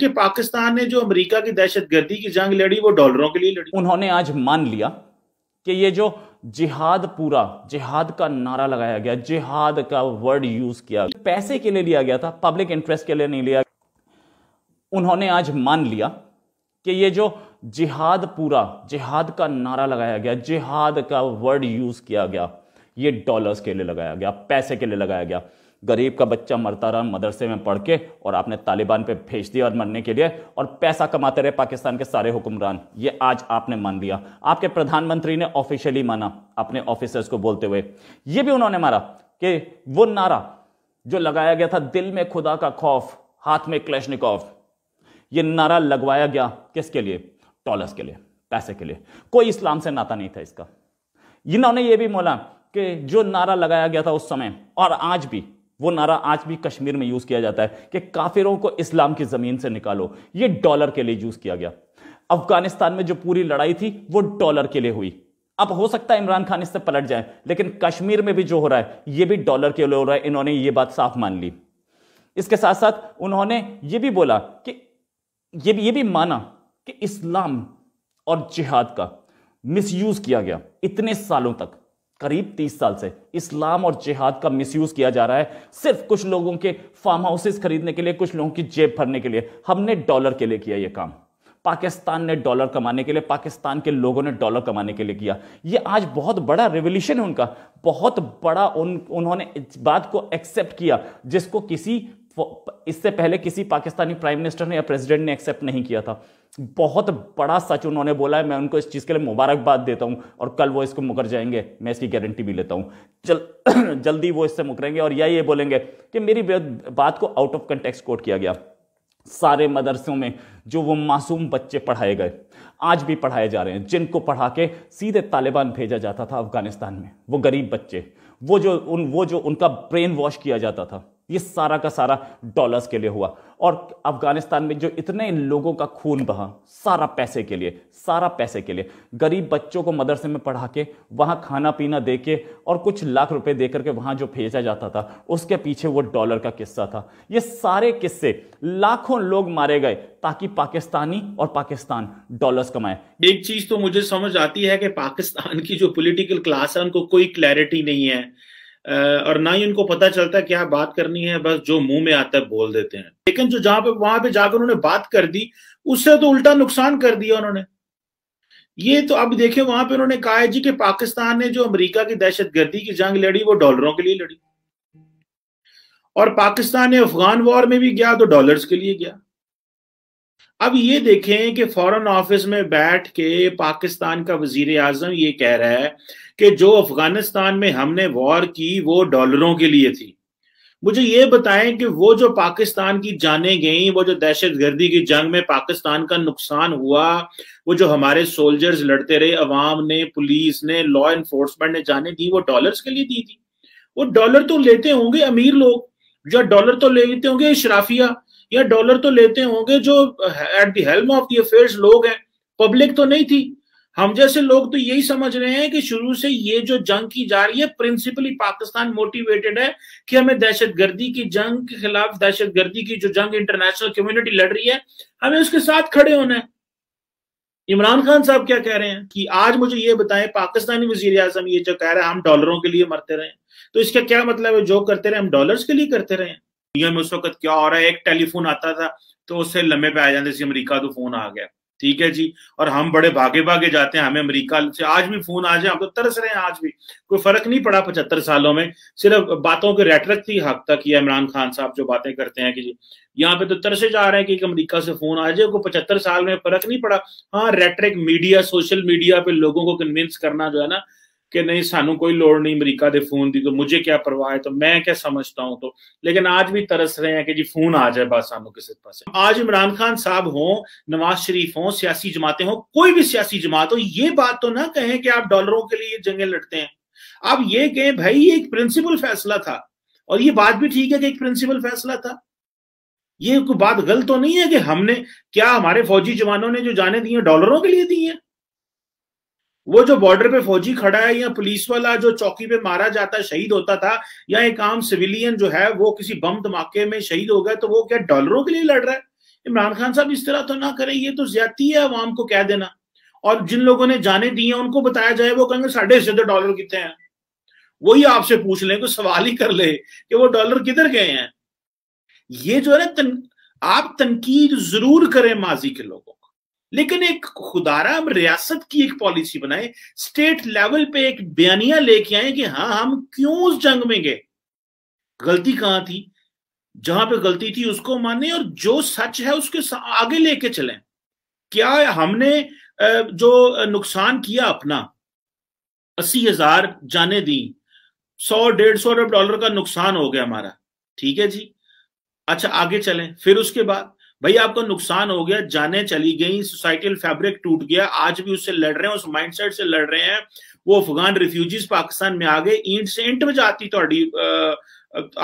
कि पाकिस्तान ने जो अमेरिका की दहशत गर्दी की जंग लड़ी वो डॉलरों के लिए लड़ी उन्होंने आज मान लिया कि ये जो जिहाद पूरा जिहाद का नारा लगाया गया जिहाद का वर्ड यूज किया पैसे के लिए लिया गया था पब्लिक इंटरेस्ट के लिए नहीं लिया उन्होंने आज मान लिया कि ये जो जिहाद पूरा जिहाद का नारा लगाया गया जिहाद का वर्ड यूज किया गया ये डॉलर्स के लिए लगाया गया पैसे के लिए लगाया गया गरीब का बच्चा मरता रहा मदरसे में पढ़ के और आपने तालिबान पे भेज दिया और मरने के लिए और पैसा कमाते रहे पाकिस्तान के सारे हुक्मरान ये आज आपने मान लिया आपके प्रधानमंत्री ने ऑफिशियली माना अपने ऑफिसर्स को बोलते हुए ये भी उन्होंने मारा कि वो नारा जो लगाया गया था दिल में खुदा का खौफ हाथ में क्लैशनिकॉफ ये नारा लगवाया गया किसके लिए टॉलस के लिए पैसे के लिए कोई इस्लाम से नाता नहीं था इसका इन्होंने ये भी बोला कि जो नारा लगाया गया था उस समय और आज भी वो नारा आज भी कश्मीर में यूज किया जाता है कि काफिरों को इस्लाम की जमीन से निकालो ये डॉलर के लिए यूज किया गया अफगानिस्तान में जो पूरी लड़ाई थी वो डॉलर के लिए हुई अब हो सकता है इमरान खान इससे पलट जाए लेकिन कश्मीर में भी जो हो रहा है ये भी डॉलर के लिए हो रहा है इन्होंने ये बात साफ मान ली इसके साथ साथ उन्होंने ये भी बोला कि ये भी ये भी माना कि इस्लाम और जिहाद का मिसयूज किया गया इतने सालों तक करीब तीस साल से इस्लाम और जिहाद का मिसयूज किया जा रहा है सिर्फ कुछ लोगों के फार्म हाउसेस खरीदने के लिए कुछ लोगों की जेब भरने के लिए हमने डॉलर के लिए किया यह काम पाकिस्तान ने डॉलर कमाने के लिए पाकिस्तान के लोगों ने डॉलर कमाने के लिए किया ये आज बहुत बड़ा रेवोल्यूशन है उनका बहुत बड़ा उन उन्होंने इस बात को एक्सेप्ट किया जिसको किसी इससे पहले किसी पाकिस्तानी प्राइम मिनिस्टर ने या प्रेसिडेंट ने एक्सेप्ट नहीं किया था बहुत बड़ा सच उन्होंने बोला है मैं उनको इस चीज़ के लिए मुबारकबाद देता हूँ और कल वो इसको मुकर जाएंगे मैं इसकी गारंटी भी लेता हूँ जल जल्दी वो इससे मुकरेंगे और या ये बोलेंगे कि मेरी बात को आउट ऑफ कंटेक्स कोट किया गया सारे मदरसों में जो वो मासूम बच्चे पढ़ाए गए आज भी पढ़ाए जा रहे हैं जिनको पढ़ा के सीधे तालिबान भेजा जाता था अफगानिस्तान में वो गरीब बच्चे वो जो उन वो जो उनका ब्रेन वॉश किया जाता था ये सारा का सारा डॉलर्स के लिए हुआ और अफगानिस्तान में जो इतने लोगों का खून बहा सारा पैसे के लिए सारा पैसे के लिए गरीब बच्चों को मदरसे में पढ़ा के वहाँ खाना पीना दे के और कुछ लाख रुपए दे करके वहाँ जो भेजा जाता था उसके पीछे वो डॉलर का किस्सा था ये सारे किस्से लाखों लोग मारे गए ताकि पाकिस्तानी और पाकिस्तान डॉलर्स कमाए एक चीज तो मुझे समझ आती है कि पाकिस्तान की जो पोलिटिकल क्लास है उनको कोई क्लैरिटी नहीं है और ना ही उनको पता चलता क्या बात करनी है बस जो मुंह में आता है बोल देते हैं लेकिन जो जहां पे वहां पे जाकर उन्होंने बात कर दी उससे तो उल्टा नुकसान कर दिया उन्होंने ये तो अब देखे वहां पे उन्होंने कहा है जी कि पाकिस्तान ने जो अमेरिका की दहशत गर्दी की जंग लड़ी वो डॉलरों के लिए लड़ी और पाकिस्तान ने अफगान वॉर में भी गया तो डॉलर्स के लिए गया अब ये देखें कि फॉरेन ऑफिस में बैठ के पाकिस्तान का वजीर आजम ये कह रहा है कि जो अफगानिस्तान में हमने वॉर की वो डॉलरों के लिए थी मुझे ये बताएं कि वो जो पाकिस्तान की जाने गई वो जो दहशत गर्दी की जंग में पाकिस्तान का नुकसान हुआ वो जो हमारे सोल्जर्स लड़ते रहे अवाम ने पुलिस ने लॉ इन्फोर्समेंट ने जाने दी वो डॉलर्स के लिए दी थी वो डॉलर तो लेते होंगे अमीर लोग जो डॉलर तो लेते होंगे शराफिया या डॉलर तो लेते होंगे जो at the helm of the affairs लोग हैं पब्लिक तो नहीं थी हम जैसे लोग तो यही समझ रहे हैं कि शुरू से ये जो जंग की जा रही है प्रिंसिपली पाकिस्तान मोटिवेटेड है कि हमें दहशत गर्दी की जंग के खिलाफ दहशत गर्दी की जो जंग इंटरनेशनल कम्युनिटी लड़ रही है हमें उसके साथ खड़े होना है इमरान खान साहब क्या कह रहे हैं कि आज मुझे ये बताएं पाकिस्तानी वजीर आजम ये जो कह रहे हैं हम डॉलरों के लिए मरते रहे तो इसका क्या मतलब है जो करते रहे हम डॉलर्स के लिए करते रहे हैं दुनिया में उस वक्त क्या हो रहा है एक टेलीफोन आता था तो उससे लम्बे पे आ जाते थे अमरीका तो फोन आ गया ठीक है जी और हम बड़े भागे भागे जाते हैं हमें अमरीका से आज भी फोन आ जाए हम तो तरस रहे हैं आज भी कोई फर्क नहीं पड़ा पचहत्तर सालों में सिर्फ बातों के रेटरक थी हक तक ये इमरान खान साहब जो बातें करते हैं कि जी यहाँ पे तो तरसे जा रहे हैं कि एक अमरीका से फोन आ जाए कोई पचहत्तर साल में फर्क नहीं पड़ा हाँ रेटरिक मीडिया सोशल मीडिया पे लोगों को कन्विंस करना जो है ना कि नहीं सानू कोई लोड़ नहीं अमरीका के फोन की तो मुझे क्या परवाह है तो मैं क्या समझता हूं तो लेकिन आज भी तरस रहे हैं कि जी फोन आ जाए बस हमको किसी पास आज इमरान खान साहब हों नवाज शरीफ हो सियासी जमाते हों कोई भी सियासी जमात हो ये बात तो ना कहें कि आप डॉलरों के लिए जंगे लड़ते हैं आप ये कहें भाई ये एक प्रिंसिपल फैसला था और ये बात भी ठीक है कि एक प्रिंसिपल फैसला था ये कोई बात गलत तो नहीं है कि हमने क्या हमारे फौजी जवानों ने जो जाने दिए डॉलरों के लिए दी है वो जो बॉर्डर पे फौजी खड़ा है या पुलिस वाला जो चौकी पे मारा जाता शहीद होता था या एक आम सिविलियन जो है वो किसी बम धमाके में शहीद हो गया तो वो क्या डॉलरों के लिए लड़ रहा है इमरान खान साहब इस तरह तो ना करें ये तो ज्यादा है आवाम को कह देना और जिन लोगों ने जाने दिए हैं उनको बताया जाए वो कहेंगे साढ़े से तो डॉलर कितने हैं वही आपसे पूछ लें कोई सवाल ही कर ले कि वो डॉलर किधर गए हैं ये जो है ना तन, आप तनकीद जरूर करें माजी के लोगों लेकिन एक खुदाराम रियासत की एक पॉलिसी बनाए स्टेट लेवल पे एक बयानिया लेके आए कि हाँ हम क्यों उस जंग में गए गलती कहां थी जहां पे गलती थी उसको माने और जो सच है उसके आगे लेके चले क्या हमने जो नुकसान किया अपना अस्सी हजार जाने दी सौ डेढ़ सौ अरब डॉलर का नुकसान हो गया हमारा ठीक है जी अच्छा आगे चलें फिर उसके बाद भाई आपको नुकसान हो गया जाने चली गई सोसाइटल फैब्रिक टूट गया आज भी उससे लड़ रहे हैं उस माइंडसेट से लड़ रहे हैं वो अफगान रिफ्यूजीज पाकिस्तान में आ गए ईंट से इंट में जाती तो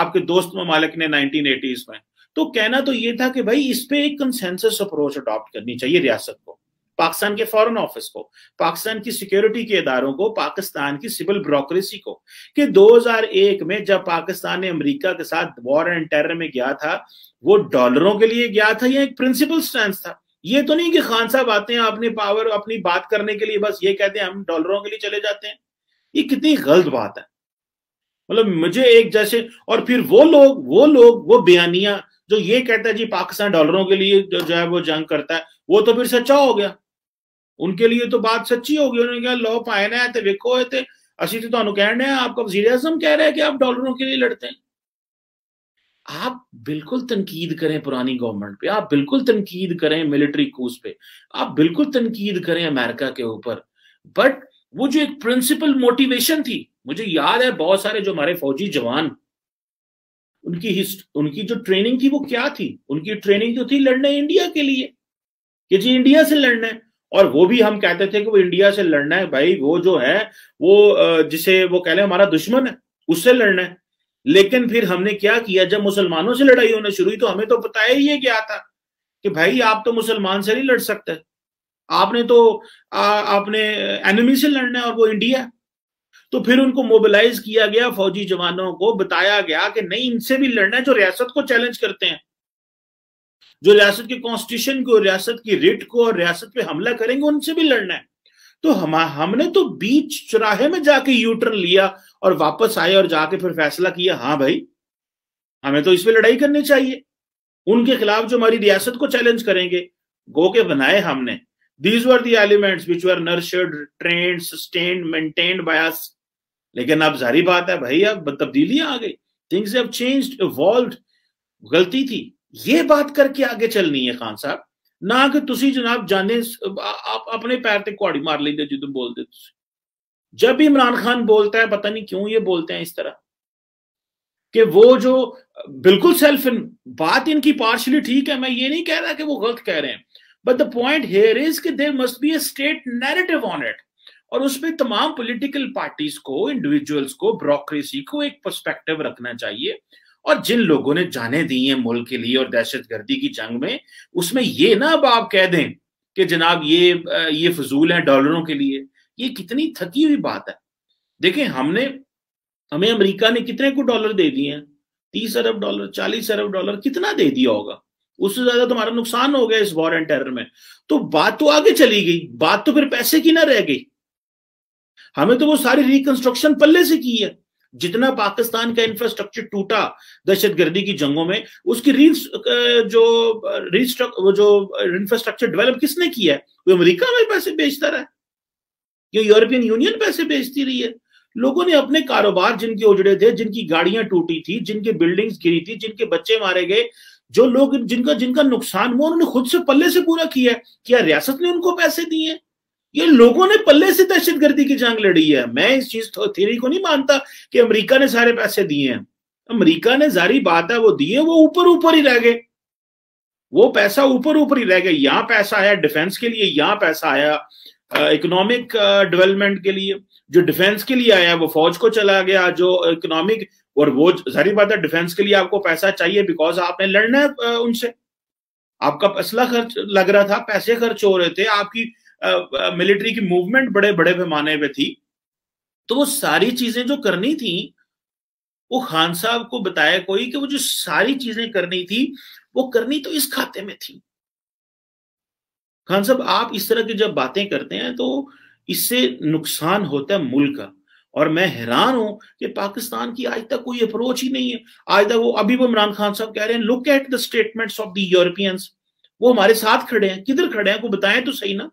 आपके दोस्त ममालिक ने नाइनटीन एटीज में तो कहना तो ये था कि भाई इस पे एक कंसेंसस अप्रोच अडॉप्ट करनी चाहिए रियासत को पाकिस्तान के फॉरेन ऑफिस को पाकिस्तान की सिक्योरिटी के इदारों को पाकिस्तान की सिविल ब्रोक्रेसी को कि 2001 में जब पाकिस्तान ने अमेरिका के साथ वॉर एंड टेरर में गया था वो डॉलरों के लिए गया था या एक प्रिंसिपल स्टैंड था ये तो नहीं कि खान साहब आते हैं अपने पावर अपनी बात करने के लिए बस ये कहते हैं हम डॉलरों के लिए चले जाते हैं ये कितनी गलत बात है मतलब मुझे एक जैसे और फिर वो लोग वो लोग वो बयानिया जो ये कहता है जी पाकिस्तान डॉलरों के लिए जो, जो है वो जंग करता है वो तो फिर सच्चा हो गया उनके लिए तो बात सच्ची होगी उन्होंने कहा लॉ पाए ਪਾਇਨਾ ਹੈ ਤੇ ਵੇਖੋ ਇਹ असि तो ਤੇ कह रहे हैं आपका वजीर ਵਜ਼ੀਰ कह रहे हैं कि आप डॉलरों के लिए लड़ते हैं आप बिल्कुल तनकीद करें पुरानी गवर्नमेंट पे आप बिल्कुल तनकीद करें मिलिट्री कोस पे आप बिल्कुल तनकीद करें अमेरिका के ऊपर बट वो जो एक प्रिंसिपल मोटिवेशन थी मुझे याद है बहुत सारे जो हमारे फौजी जवान उनकी हिस्ट उनकी जो ट्रेनिंग थी वो क्या थी उनकी ट्रेनिंग तो थी लड़ने इंडिया के लिए कि जी इंडिया से लड़ना है और वो भी हम कहते थे कि वो इंडिया से लड़ना है भाई वो जो है वो जिसे वो कह लें हमारा दुश्मन है उससे लड़ना है लेकिन फिर हमने क्या किया जब मुसलमानों से लड़ाई होने शुरू हुई तो हमें तो बताया ही ये क्या था कि भाई आप तो मुसलमान से नहीं लड़ सकते आपने तो आ, आपने एनिमी से लड़ना है और वो इंडिया तो फिर उनको मोबिलाइज किया गया फौजी जवानों को बताया गया कि नहीं इनसे भी लड़ना है जो रियासत को चैलेंज करते हैं जो रियासत के कॉन्स्टिट्यूशन को रियासत की रिट को और रियासत पे हमला करेंगे उनसे भी लड़ना है तो हम हमने तो बीच चौराहे में जाके यूटर्न लिया और वापस आए और जाके फिर फैसला किया हाँ भाई हमें तो इस पर लड़ाई करनी चाहिए उनके खिलाफ जो हमारी रियासत को चैलेंज करेंगे गो के बनाए हमने these were the elements which were nurtured train sustain maintained लेकिन अब जारी बात है भाई अब तब्दीलियां आ गई थिंग्स हैव चेंज्ड इवॉल्व्ड गलती थी ये बात करके आगे चलनी है खान साहब ना कि ਤੁਸੀਂ जनाब जाने आप अपने पैर से कुड़ी मार ਲੈਂਦੇ जो तुम बोलते जब भी इमरान खान बोलता है पता नहीं क्यों ये बोलते हैं इस तरह कि वो जो बिल्कुल सेल्फ इन बात इनकी पार्शली ठीक है मैं ये नहीं कह रहा कि वो गलत कह रहे हैं but the point here is कि there must be a state narrative on it और उसमें तमाम पॉलिटिकल पार्टीज को इंडिविजुअल्स को ब्रोक्रेसी को एक पर्सपेक्टिव रखना चाहिए और जिन लोगों ने जाने दी हैं मुल्क के लिए और दहशत गर्दी की जंग में उसमें ये ना अब आप कह दें कि जनाब ये ये फजूल है डॉलरों के लिए ये कितनी थकी हुई बात है देखें हमने हमें अमेरिका ने कितने को डॉलर दे दिए हैं तीस अरब डॉलर चालीस अरब डॉलर कितना दे दिया होगा उससे ज्यादा तुम्हारा नुकसान हो गया इस वॉर एंड टेरर में तो बात तो आगे चली गई बात तो फिर पैसे की ना रह गई हमें तो वो सारी रिकंस्ट्रक्शन पल्ले से की है जितना पाकिस्तान का इंफ्रास्ट्रक्चर टूटा दहशतगर्दी की जंगों में उसकी री जो री जो इंफ्रास्ट्रक्चर डेवलप किसने किया है वो अमेरिका में पैसे बेचता रहा है ये यूरोपियन यूनियन पैसे बेचती रही है लोगों ने अपने कारोबार जिनके उजड़े थे जिनकी गाड़ियां टूटी थी जिनके बिल्डिंग्स गिरी थी जिनके बच्चे मारे गए जो लोग जिनका जिनका नुकसान हुआ उन्होंने खुद से पल्ले से पूरा किया क्या रियासत ने उनको पैसे दिए ये लोगों ने पल्ले से दहशत गर्दी की जंग लड़ी है मैं इस चीज तो थ्योरी को नहीं मानता कि अमेरिका ने सारे पैसे दिए हैं अमेरिका ने जारी बात है वो दिए वो ऊपर ऊपर ही रह गए वो पैसा ऊपर ऊपर ही रह गया यहां पैसा आया डिफेंस के लिए यहां पैसा आया इकोनॉमिक डेवलपमेंट के लिए जो डिफेंस के लिए आया वो फौज को चला गया जो इकोनॉमिक और वो जारी बात है डिफेंस के लिए आपको पैसा चाहिए बिकॉज आपने लड़ना है उनसे आपका असला खर्च लग रहा था पैसे खर्च हो रहे थे आपकी मिलिट्री की मूवमेंट बड़े बड़े पैमाने पे थी तो वो सारी चीजें जो करनी थी वो खान साहब को बताया कोई कि वो जो सारी चीजें करनी थी वो करनी तो इस खाते में थी खान साहब आप इस तरह की जब बातें करते हैं तो इससे नुकसान होता है मुल्क का और मैं हैरान हूं कि पाकिस्तान की आज तक कोई अप्रोच ही नहीं है आज तक वो अभी वो इमरान खान साहब कह रहे हैं look at the statements of the Europeans वो हमारे साथ खड़े हैं किधर खड़े हैं को बताएं तो सही ना